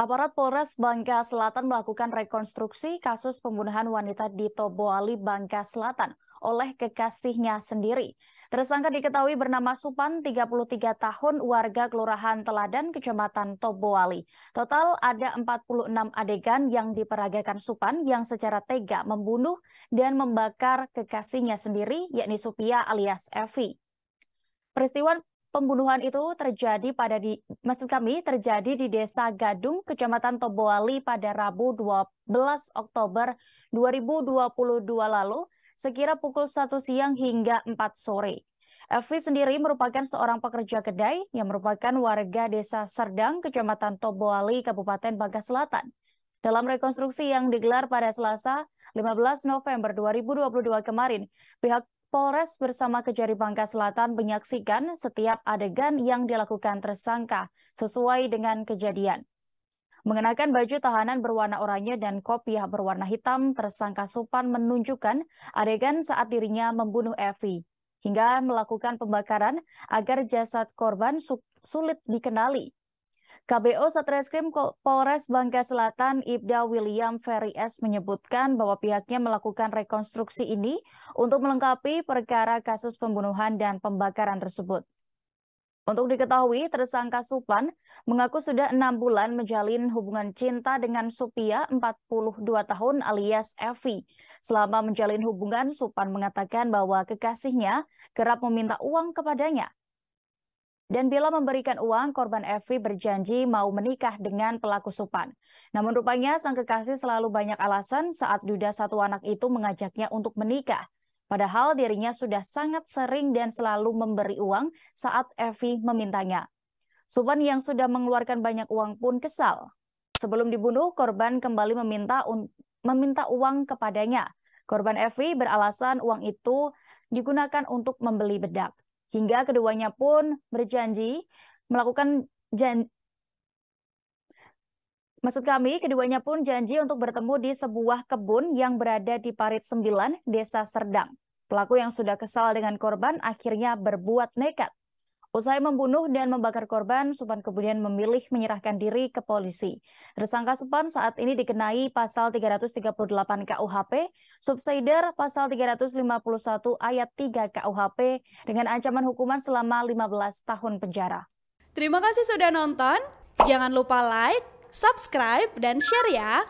Aparat Polres Bangka Selatan melakukan rekonstruksi kasus pembunuhan wanita di Toboali, Bangka Selatan oleh kekasihnya sendiri. Tersangka diketahui bernama Supan, 33 tahun, warga Kelurahan Teladan, Kecamatan Toboali. Total ada 46 adegan yang diperagakan Supan yang secara tega membunuh dan membakar kekasihnya sendiri, yakni Supia alias Evi. Peristiwa Pembunuhan itu terjadi pada di maksud kami terjadi di Desa Gadung, Kecamatan Toboali pada Rabu 12 Oktober 2022 lalu sekira pukul 1 siang hingga 4 sore. Evi sendiri merupakan seorang pekerja kedai yang merupakan warga Desa Serdang, Kecamatan Toboali, Kabupaten Bangka Selatan. Dalam rekonstruksi yang digelar pada Selasa, 15 November 2022 kemarin, pihak Polres bersama Kejari Bangka Selatan menyaksikan setiap adegan yang dilakukan tersangka sesuai dengan kejadian. Mengenakan baju tahanan berwarna oranye dan kopiah berwarna hitam, tersangka Supan menunjukkan adegan saat dirinya membunuh Evi hingga melakukan pembakaran agar jasad korban sulit dikenali. KBO Satreskrim Polres Bangka Selatan Ibda William Ferry S. menyebutkan bahwa pihaknya melakukan rekonstruksi ini untuk melengkapi perkara kasus pembunuhan dan pembakaran tersebut. Untuk diketahui, tersangka Supan mengaku sudah enam bulan menjalin hubungan cinta dengan Supia 42 tahun alias Evi. Selama menjalin hubungan, Supan mengatakan bahwa kekasihnya kerap meminta uang kepadanya. Dan bila memberikan uang, korban Evi berjanji mau menikah dengan pelaku supan. Namun rupanya sang kekasih selalu banyak alasan saat duda satu anak itu mengajaknya untuk menikah. Padahal dirinya sudah sangat sering dan selalu memberi uang saat Evi memintanya. Supan yang sudah mengeluarkan banyak uang pun kesal. Sebelum dibunuh, korban kembali meminta meminta uang kepadanya. Korban Evi beralasan uang itu digunakan untuk membeli bedak hingga keduanya pun berjanji melakukan jan Maksud kami, keduanya pun janji untuk bertemu di sebuah kebun yang berada di Parit 9, Desa Serdang. Pelaku yang sudah kesal dengan korban akhirnya berbuat nekat. Usai membunuh dan membakar korban, Supan kemudian memilih menyerahkan diri ke polisi. Tersangka Supan saat ini dikenai pasal 338 KUHP, subsider pasal 351 ayat 3 KUHP dengan ancaman hukuman selama 15 tahun penjara. Terima kasih sudah nonton. Jangan lupa like, subscribe, dan share ya.